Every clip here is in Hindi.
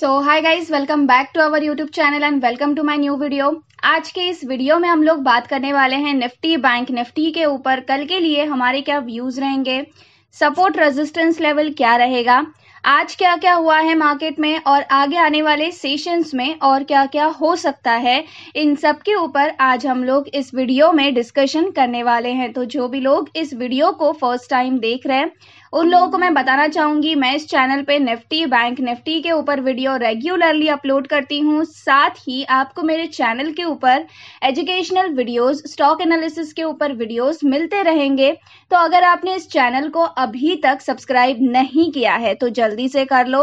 so hi guys welcome back to our YouTube channel and welcome to my new video आज के इस वीडियो में हम लोग बात करने वाले हैं निफ्टी बैंक निफ्टी के ऊपर कल के लिए हमारे क्या व्यूज रहेंगे सपोर्ट रेजिस्टेंस लेवल क्या रहेगा आज क्या क्या हुआ है मार्केट में और आगे आने वाले सेशंस में और क्या क्या हो सकता है इन सब के ऊपर आज हम लोग इस वीडियो में डिस्कशन करने वाले हैं तो जो भी लोग इस वीडियो को फर्स्ट टाइम देख रहे हैं उन लोगों को मैं बताना चाहूंगी मैं इस चैनल पे निफ्टी बैंक निफ्टी के ऊपर वीडियो रेगुलरली अपलोड करती हूँ साथ ही आपको मेरे चैनल के ऊपर एजुकेशनल वीडियोस स्टॉक एनालिसिस के ऊपर वीडियोस मिलते रहेंगे तो अगर आपने इस चैनल को अभी तक सब्सक्राइब नहीं किया है तो जल्दी से कर लो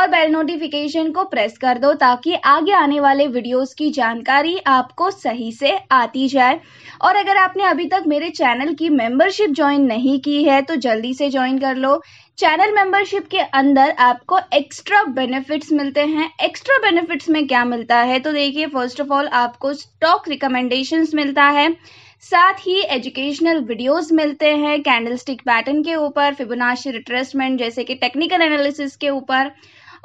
और बेल नोटिफिकेशन को प्रेस कर दो ताकि आगे आने वाले वीडियोज़ की जानकारी आपको सही से आती जाए और अगर आपने अभी तक मेरे चैनल की मेम्बरशिप ज्वाइन नहीं की है तो जल्दी से ज्वाइन कर कर लो चैनल मेंबरशिप के अंदर आपको एक्स्ट्रा बेनिफिट्स मिलते हैं एक्स्ट्रा बेनिफिट्स में क्या मिलता है तो देखिए फर्स्ट ऑफ ऑल आपको स्टॉक रिकमेंडेशन मिलता है साथ ही एजुकेशनल वीडियोस मिलते हैं कैंडलस्टिक पैटर्न के ऊपर फिबोनाशी रिट्रेसमेंट जैसे कि टेक्निकल एनालिसिस के ऊपर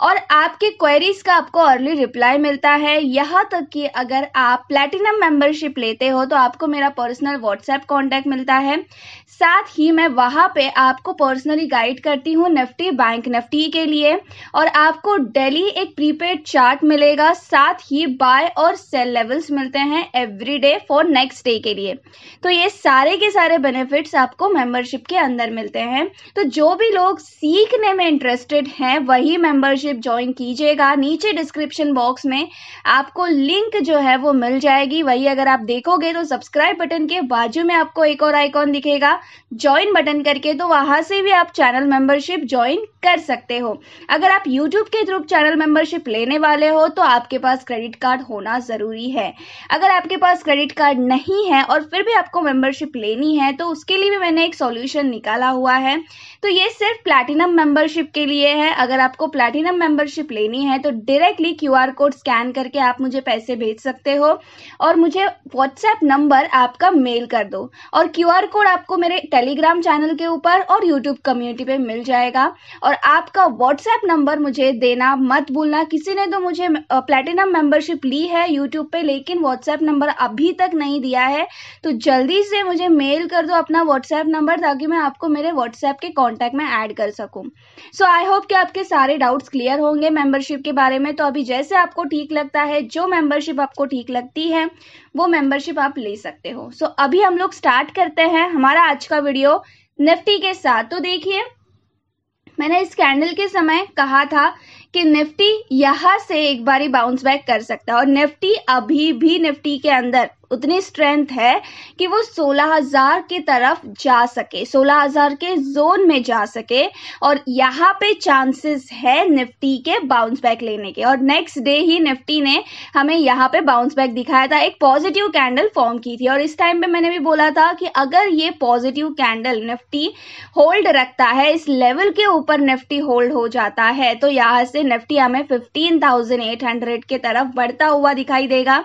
और आपके क्वेरीज का आपको अर्ली रिप्लाई मिलता है यहाँ तक कि अगर आप प्लेटिनम मेंबरशिप लेते हो तो आपको मेरा पर्सनल व्हाट्सएप कांटेक्ट मिलता है साथ ही मैं वहाँ पे आपको पर्सनली गाइड करती हूँ निफ्टी बैंक निफ्टी के लिए और आपको डेली एक प्रीपेड चार्ट मिलेगा साथ ही बाय और सेल लेवल्स मिलते हैं every day for next day के लिए तो ये सारे के सारे बेनिफिट्स आपको मेंबरशिप के अंदर मिलते हैं तो जो भी लोग सीखने में इंटरेस्टेड हैं वही मेंबरशिप मेंबरशिप ज्वाइन कीजिएगा नीचे डिस्क्रिप्शन बॉक्स में आपको लिंक जो है वो मिल जाएगी वही अगर आप देखोगे तो सब्सक्राइब बटन के बाजू में आपको एक और आइकॉन दिखेगा ज्वाइन बटन करके तो वहां से भी आप चैनल मेंबरशिप ज्वाइन कर सकते हो अगर आप यूट्यूब के थ्रू चैनल मेंबरशिप लेने वाले हो तो आपके पास क्रेडिट कार्ड होना ज़रूरी है अगर आपके पास क्रेडिट कार्ड नहीं है और फिर भी आपको मेंबरशिप लेनी है तो उसके लिए भी मैंने एक सॉल्यूशन निकाला हुआ है तो ये सिर्फ प्लैटिनम मेंबरशिप के लिए है अगर आपको प्लैटिनम प्रीमियम मेंबरशिप लेनी है तो डायरेक्टली क्यू कोड स्कैन करके आप मुझे पैसे भेज सकते हो और मुझे व्हाट्सएप नंबर आपका मेल कर दो और क्यू कोड आपको मेरे टेलीग्राम चैनल के ऊपर और यूट्यूब कम्युनिटी पे मिल जाएगा और आपका व्हाट्सएप नंबर मुझे देना मत भूलना किसी ने तो मुझे प्लेटिनम मेंबरशिप ली है यूट्यूब पे लेकिन व्हाट्सएप नंबर अभी तक नहीं दिया है तो जल्दी से मुझे मेल कर दो अपना व्हाट्सएप नंबर ताकि मैं आपको मेरे व्हाट्सएप के कॉन्टैक्ट में ऐड कर सकूं सो आई होप कि आपके सारे डाउट्स क्लियर क्लियर होंगे मेंबरशिप के बारे में तो अभी जैसे आपको ठीक लगता है जो मेंबरशिप आपको ठीक लगती है वो मेंबरशिप आप ले सकते हो सो so, अभी हम लोग स्टार्ट करते हैं हमारा आज का वीडियो निफ्टी के साथ तो देखिए मैंने इस कैंडल के समय कहा था कि निफ्टी यहां से एक बारी बाउंस बैक कर सकता है और निफ्टी अभी भी निफ्टी के अंदर उतनी स्ट्रेंथ है कि वो 16000 की तरफ जा सके 16000 के जोन में जा सके और यहाँ पे चांसेस है निफ्टी के बाउंस बैक लेने के और नेक्स्ट डे ही निफ्टी ने हमें यहाँ पे बाउंस बैक दिखाया था एक पॉजिटिव कैंडल फॉर्म की थी और इस टाइम पे मैंने भी बोला था कि अगर ये पॉजिटिव कैंडल निफ्टी होल्ड रखता है इस लेवल के ऊपर निफ्टी होल्ड हो जाता है तो यहाँ से निफ्टी हमें फिफ्टीन के तरफ बढ़ता हुआ दिखाई देगा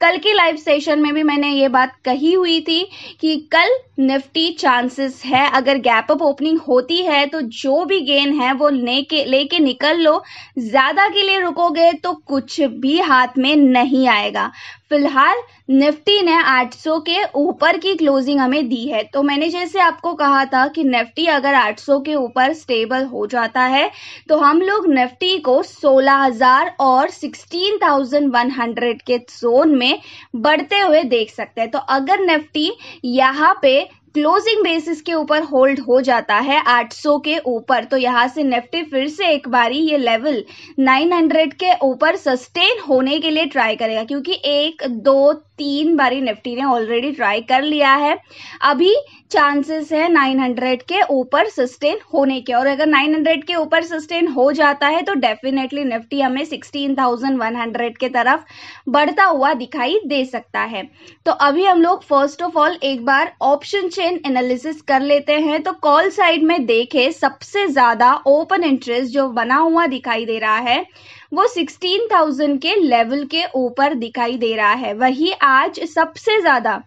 कल की लाइव सेशन में भी मैंने ये बात कही हुई थी कि कल निफ्टी चांसेस है अगर गैप अप ओपनिंग होती है तो जो भी गेन है वो लेके लेके निकल लो ज़्यादा के लिए रुकोगे तो कुछ भी हाथ में नहीं आएगा फिलहाल निफ्टी ने 800 के ऊपर की क्लोजिंग हमें दी है तो मैंने जैसे आपको कहा था कि निफ्टी अगर 800 के ऊपर स्टेबल हो जाता है तो हम लोग निफ्टी को 16000 और 16100 के जोन में बढ़ते हुए देख सकते हैं तो अगर निफ्टी यहाँ पे क्लोजिंग बेसिस के ऊपर होल्ड हो जाता है 800 के ऊपर तो यहाँ से निफ्टी फिर से एक बारी ये लेवल 900 के ऊपर सस्टेन होने के लिए ट्राई करेगा क्योंकि एक दो तीन बारी निफ्टी ने ऑलरेडी ट्राई कर लिया है अभी चांसेस है 900 के ऊपर सस्टेन होने के और अगर 900 के ऊपर सस्टेन हो जाता है तो डेफिनेटली निफ्टी हमें 16,100 के तरफ बढ़ता हुआ दिखाई दे सकता है तो अभी हम लोग फर्स्ट ऑफ ऑल एक बार ऑप्शन चेन एनालिसिस कर लेते हैं तो कॉल साइड में देखे सबसे ज़्यादा ओपन इंटरेस्ट जो बना हुआ दिखाई दे रहा है वो 16,000 के लेवल के ऊपर दिखाई दे रहा है वही आज सबसे ज़्यादा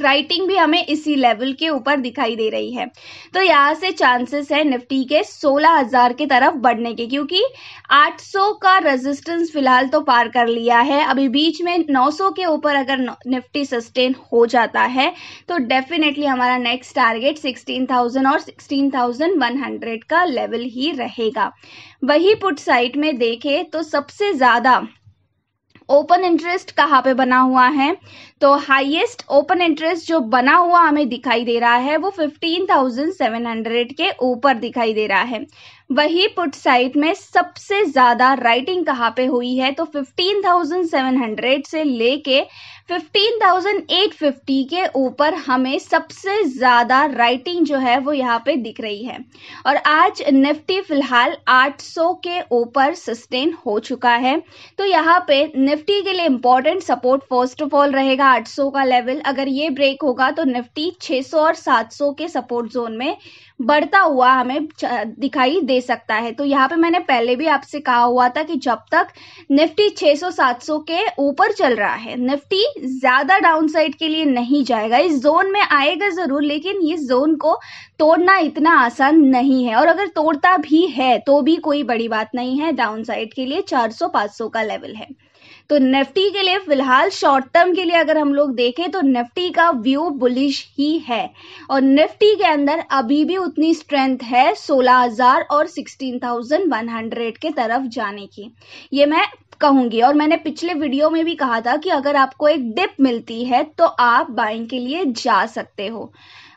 राइटिंग भी हमें इसी लेवल के ऊपर दिखाई दे रही है तो यहाँ से चांसेस है निफ्टी के 16,000 के तरफ बढ़ने के क्योंकि 800 का रेजिस्टेंस फिलहाल तो पार कर लिया है अभी बीच में 900 के ऊपर अगर निफ्टी सस्टेन हो जाता है तो डेफिनेटली हमारा नेक्स्ट टारगेट 16,000 और 16,100 का लेवल ही रहेगा वही पुट साइड में देखे तो सबसे ज़्यादा ओपन इंटरेस्ट कहाँ पे बना हुआ है तो हाईएस्ट ओपन इंटरेस्ट जो बना हुआ हमें दिखाई दे रहा है वो 15,700 के ऊपर दिखाई दे रहा है वही पुट साइट में सबसे ज़्यादा राइटिंग कहाँ पे हुई है तो 15,700 से लेके 15,850 के ऊपर हमें सबसे ज़्यादा राइटिंग जो है वो यहाँ पे दिख रही है और आज निफ्टी फिलहाल 800 के ऊपर सस्टेन हो चुका है तो यहाँ पे निफ्टी के लिए important support first of all रहेगा 800 का लेवल अगर ये ब्रेक होगा तो निफ्टी 600 और 700 के सपोर्ट जोन में बढ़ता हुआ हमें दिखाई दे सकता है तो यहाँ पे मैंने पहले भी आपसे कहा हुआ था कि जब तक निफ्टी 600-700 के ऊपर चल रहा है निफ्टी ज्यादा डाउनसाइड के लिए नहीं जाएगा इस जोन में आएगा जरूर लेकिन इस जोन को तोड़ना इतना आसान नहीं है और अगर तोड़ता भी है तो भी कोई बड़ी बात नहीं है डाउन के लिए चार सौ का लेवल है तो निफ्टी के लिए फिलहाल शॉर्ट टर्म के लिए अगर हम लोग देखें तो निफ्टी का व्यू बुलिश ही है और निफ्टी के अंदर अभी भी उतनी स्ट्रेंथ है 16000 और 16100 के तरफ जाने की ये मैं कहूंगी और मैंने पिछले वीडियो में भी कहा था कि अगर आपको एक डिप मिलती है तो आप बाइंग के लिए जा सकते हो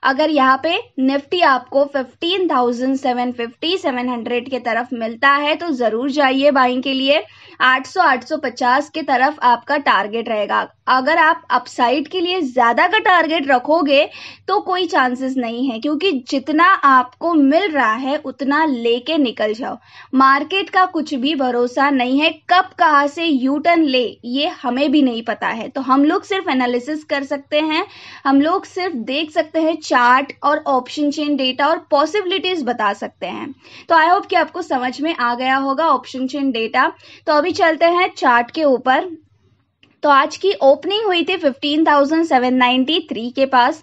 अगर यहाँ पे निफ्टी आपको 15,750 700 के तरफ मिलता है तो ज़रूर जाइए बाइंग के लिए 800 850 के तरफ आपका टारगेट रहेगा अगर आप अपसाइड के लिए ज़्यादा का टारगेट रखोगे तो कोई चांसेस नहीं है क्योंकि जितना आपको मिल रहा है उतना लेके निकल जाओ मार्केट का कुछ भी भरोसा नहीं है कब कहाँ से यू टर्न ले ये हमें भी नहीं पता है तो हम लोग सिर्फ एनालिसिस कर सकते हैं हम लोग सिर्फ देख सकते हैं चार्ट और ऑप्शन चेन डेटा और पॉसिबिलिटीज बता सकते हैं तो आई होप कि आपको समझ में आ गया होगा ऑप्शन चेन डेटा तो अभी चलते हैं चार्ट के ऊपर तो आज की ओपनिंग हुई थी 15,793 के पास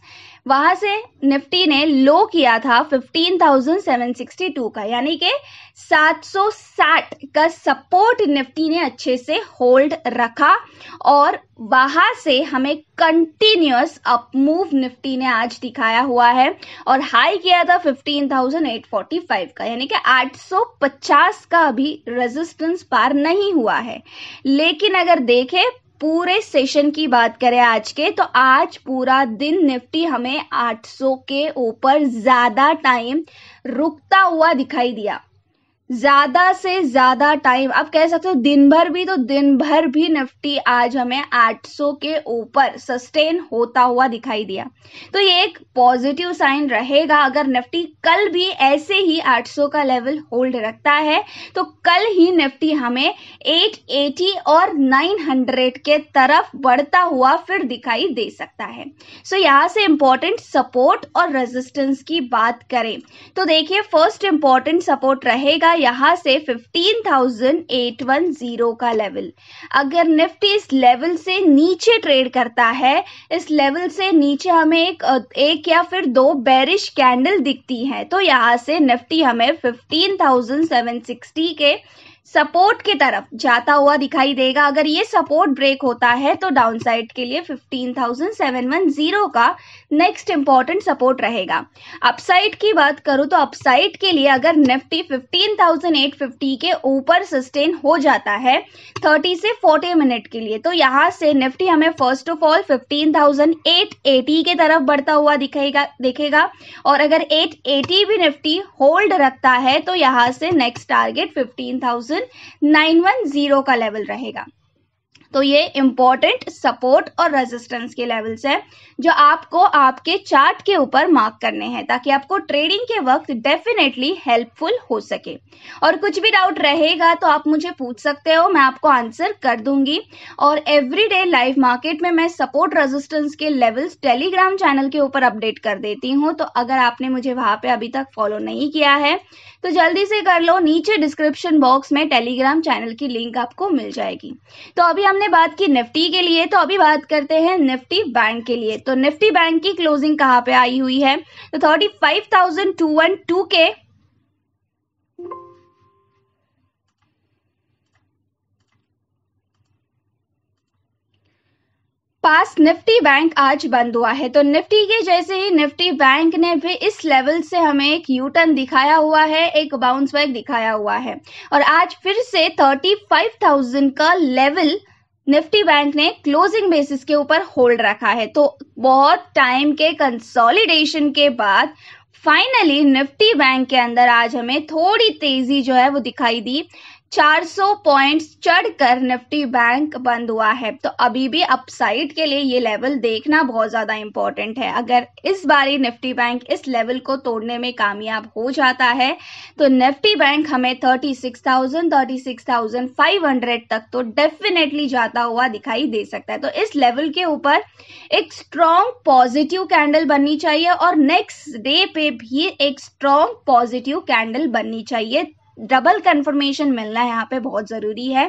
वहां से निफ्टी ने लो किया था 15,762 का यानी कि 760 का सपोर्ट निफ्टी ने अच्छे से होल्ड रखा और वहां से हमें कंटिन्यूस अप मूव निफ्टी ने आज दिखाया हुआ है और हाई किया था 15,845 का यानी कि 850 का अभी रेजिस्टेंस पार नहीं हुआ है लेकिन अगर देखें पूरे सेशन की बात करें आज के तो आज पूरा दिन निफ्टी हमें 800 के ऊपर ज़्यादा टाइम रुकता हुआ दिखाई दिया ज्यादा से ज्यादा टाइम आप कह सकते हो दिन भर भी तो दिन भर भी निफ्टी आज हमें 800 के ऊपर सस्टेन होता हुआ दिखाई दिया तो ये एक पॉजिटिव साइन रहेगा अगर निफ्टी कल भी ऐसे ही 800 का लेवल होल्ड रखता है तो कल ही निफ्टी हमें 880 और 900 के तरफ बढ़ता हुआ फिर दिखाई दे सकता है सो so, यहाँ से इंपॉर्टेंट सपोर्ट और रेजिस्टेंस की बात करें तो देखिए फर्स्ट इंपॉर्टेंट सपोर्ट रहेगा होगा यहाँ से 15,810 का लेवल अगर निफ्टी इस लेवल से नीचे ट्रेड करता है इस लेवल से नीचे हमें एक एक या फिर दो बेरिश कैंडल दिखती हैं तो यहाँ से निफ्टी हमें 15,760 के सपोर्ट की तरफ जाता हुआ दिखाई देगा अगर ये सपोर्ट ब्रेक होता है तो डाउनसाइड के लिए 15,710 का नेक्स्ट इंपॉर्टेंट सपोर्ट रहेगा अपसाइड की बात करूँ तो अपसाइड के लिए अगर निफ्टी 15,850 के ऊपर सस्टेन हो जाता है 30 से 40 मिनट के लिए तो यहाँ से निफ्टी हमें फर्स्ट ऑफ ऑल 15,880 के तरफ बढ़ता हुआ दिखेगा दिखेगा और अगर 880 भी निफ्टी होल्ड रखता है तो यहाँ से next target fifteen thousand nine one zero का लेवल रहेगा तो ये इम्पोर्टेंट सपोर्ट और रेजिस्टेंस के लेवल्स हैं जो आपको आपके चार्ट के ऊपर मार्क करने हैं ताकि आपको ट्रेडिंग के वक्त डेफिनेटली हेल्पफुल हो सके और कुछ भी डाउट रहेगा तो आप मुझे पूछ सकते हो मैं आपको आंसर कर दूंगी और एवरी डे लाइव मार्केट में मैं सपोर्ट रेजिस्टेंस के लेवल्स टेलीग्राम चैनल के ऊपर अपडेट कर देती हूँ तो अगर आपने मुझे वहां पे अभी तक फॉलो नहीं किया है तो जल्दी से कर लो नीचे डिस्क्रिप्शन बॉक्स में टेलीग्राम चैनल की लिंक आपको मिल जाएगी तो अभी हमने हमने बात की निफ्टी के लिए तो अभी बात करते हैं निफ्टी बैंक के लिए तो निफ्टी बैंक की क्लोजिंग कहाँ पे आई हुई है तो thirty five thousand two one two के पास निफ्टी बैंक आज बंद हुआ है तो निफ्टी के जैसे ही निफ्टी बैंक ने भी इस लेवल से हमें एक यूटर्न दिखाया हुआ है एक बाउंस बैक दिखाया हुआ है और आज फिर से थर्टी फाइव थाउजेंड का लेवल निफ्टी बैंक ने क्लोजिंग बेसिस के ऊपर होल्ड रखा है तो बहुत टाइम के कंसोलिडेशन के बाद फाइनली निफ्टी बैंक के अंदर आज हमें थोड़ी तेजी जो है वो दिखाई दी 400 पॉइंट्स चढ़कर निफ्टी बैंक बंद हुआ है तो अभी भी अपसाइड के लिए ये लेवल देखना बहुत ज्यादा इंपॉर्टेंट है अगर इस बारी निफ्टी बैंक इस लेवल को तोड़ने में कामयाब हो जाता है तो निफ्टी बैंक हमें 36,000 36,500 तक तो डेफिनेटली जाता हुआ दिखाई दे सकता है तो इस लेवल के ऊपर एक स्ट्रॉन्ग पॉजिटिव कैंडल बननी चाहिए और नेक्स्ट डे पे भी एक स्ट्रॉन्ग पॉजिटिव कैंडल बननी चाहिए डबल कंफर्मेशन मिलना यहाँ पे बहुत ज़रूरी है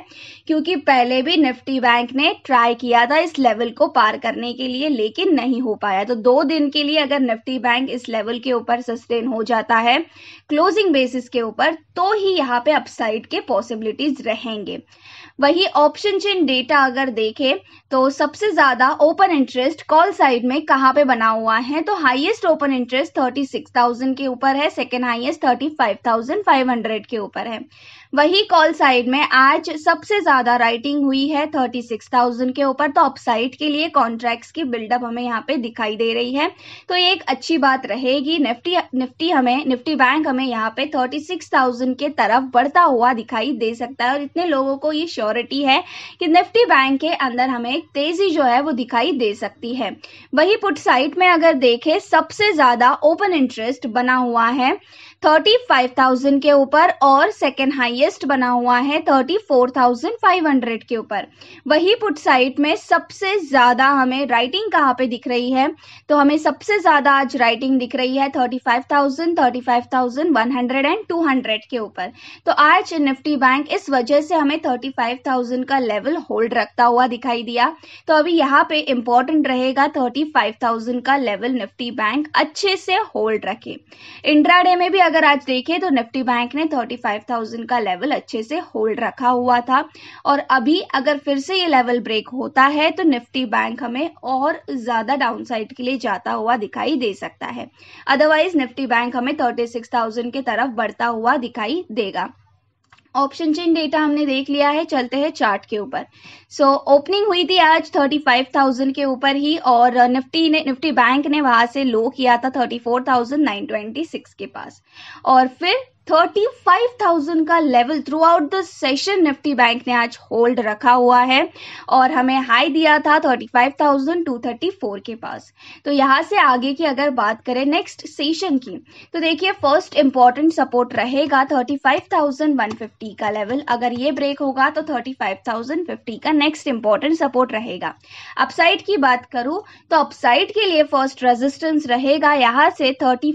क्योंकि पहले भी निफ्टी बैंक ने ट्राई किया था इस लेवल को पार करने के लिए लेकिन नहीं हो पाया तो दो दिन के लिए अगर निफ्टी बैंक इस लेवल के ऊपर सस्टेन हो जाता है क्लोजिंग बेसिस के ऊपर तो ही यहाँ पे अपसाइड के पॉसिबिलिटीज रहेंगे वही ऑप्शन चेन डेटा अगर देखे तो सबसे ज़्यादा ओपन इंटरेस्ट कॉल साइड में कहाँ पे बना हुआ है तो हाईएस्ट ओपन इंटरेस्ट थर्टी के ऊपर है सेकेंड हाइएस्ट थर्टी के ऊपर है वही कॉल साइड में आज सबसे ज्यादा राइटिंग हुई है 36,000 के ऊपर तो अपसाइड के लिए कॉन्ट्रैक्ट्स की बिल्डअप हमें यहाँ पे दिखाई दे रही है तो ये एक अच्छी बात रहेगी निफ्टी निफ्टी हमें निफ्टी बैंक हमें यहाँ पे थर्टी के तरफ बढ़ता हुआ दिखाई दे सकता है और इतने लोगों को ये श्योरिटी है कि निफ्टी बैंक के अंदर हमें तेजी जो है वो दिखाई दे सकती है वही पुट साइट में अगर देखें सबसे ज्यादा ओपन इंटरेस्ट बना हुआ है थर्टी फाइव थाउजेंड के ऊपर और सेकेंड हाईएस्ट बना हुआ है thirty four thousand five hundred के ऊपर वही पुट साइट में सबसे ज़्यादा हमें राइटिंग कहाँ पे दिख रही है तो हमें सबसे ज़्यादा आज राइटिंग दिख रही है thirty five thousand thirty five thousand one hundred and two hundred के ऊपर तो आज निफ्टी बैंक इस वजह से हमें थर्टी फाइव थाउजेंड का लेवल होल्ड रखता हुआ दिखाई दिया तो अभी यहाँ पे इंपॉर्टेंट रहेगा थर्टी फाइव थाउजेंड का लेवल निफ्टी बैंक अच्छे से होल्ड रखे इंट्राडे में भी अगर आज देखें तो निफ्टी बैंक ने 35,000 का लेवल अच्छे से होल्ड रखा हुआ था और अभी अगर फिर से ये लेवल ब्रेक होता है तो निफ्टी बैंक हमें और ज़्यादा डाउनसाइड के लिए जाता हुआ दिखाई दे सकता है अदरवाइज निफ्टी बैंक हमें 36,000 के तरफ बढ़ता हुआ दिखाई देगा ऑप्शन चेन डेटा हमने देख लिया है चलते हैं चार्ट के ऊपर सो ओपनिंग हुई थी आज 35,000 के ऊपर ही और निफ्टी ने निफ्टी बैंक ने वहां से लो किया था 34,926 के पास और फिर 35,000 का level throughout the session Nifty bank ने आज होल्ड रखा हुआ है और हमें हाई दिया था 35,234 के पास तो यहाँ से आगे की अगर बात करें नेक्स्ट सेशन की तो देखिए फर्स्ट इंपॉर्टेंट सपोर्ट रहेगा 35,150 का लेवल अगर ये ब्रेक होगा तो 35,050 का नेक्स्ट इंपॉर्टेंट सपोर्ट रहेगा अपसाइड की बात करूँ तो अपसाइड के लिए फर्स्ट रेजिस्टेंस रहेगा यहाँ से थर्टी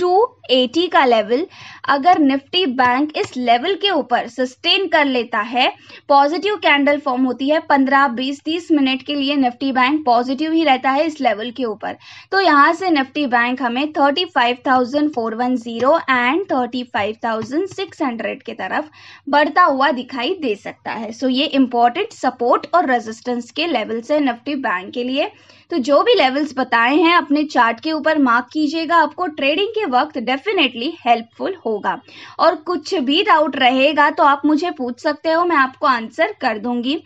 280 का लेवल अगर निफ्टी बैंक इस लेवल के ऊपर सस्टेन कर लेता है पॉजिटिव कैंडल फॉर्म होती है 15 20 30 मिनट के लिए निफ्टी बैंक पॉजिटिव ही रहता है इस लेवल के ऊपर तो यहां से निफ्टी बैंक हमें 35,410 एंड 35,600 के तरफ बढ़ता हुआ दिखाई दे सकता है सो so ये इंपॉर्टेंट सपोर्ट और रेजिस्टेंस के लेवल से निफ्टी बैंक के लिए तो जो भी लेवल्स बताए हैं अपने चार्ट के ऊपर मार्क कीजिएगा आपको ट्रेडिंग के वक्त डेफिनेटली हेल्पफुल होगा और कुछ भी डाउट रहेगा तो आप मुझे पूछ सकते हो मैं आपको आंसर कर दूंगी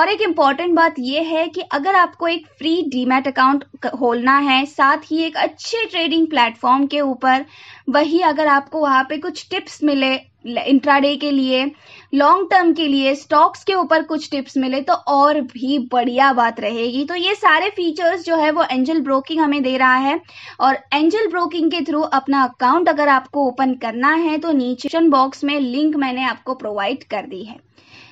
और एक इम्पॉर्टेंट बात यह है कि अगर आपको एक फ्री डीमेट अकाउंट खोलना है साथ ही एक अच्छे ट्रेडिंग प्लेटफॉर्म के ऊपर वही अगर आपको वहां पे कुछ टिप्स मिले इंट्राडे के लिए लॉन्ग टर्म के लिए स्टॉक्स के ऊपर कुछ टिप्स मिले तो और भी बढ़िया बात रहेगी तो ये सारे फीचर्स जो है वो एंजल ब्रोकिंग हमें दे रहा है और एंजल ब्रोकिंग के थ्रू अपना अकाउंट अगर आपको ओपन करना है तो नीचे बॉक्स में लिंक मैंने आपको प्रोवाइड कर दी है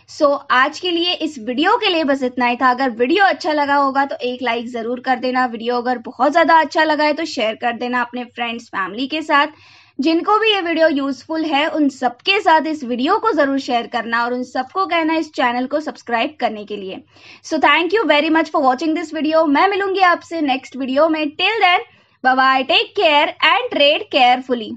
सो so, आज के लिए इस वीडियो के लिए बस इतना ही था अगर वीडियो अच्छा लगा होगा तो एक लाइक ज़रूर कर देना वीडियो अगर बहुत ज़्यादा अच्छा लगा है तो शेयर कर देना अपने फ्रेंड्स फैमिली के साथ जिनको भी ये वीडियो यूजफुल है उन सबके साथ इस वीडियो को जरूर शेयर करना और उन सबको कहना इस चैनल को सब्सक्राइब करने के लिए so thank you very much for watching this video मैं मिलूंगी आपसे नेक्स्ट वीडियो में till then bye take care and trade carefully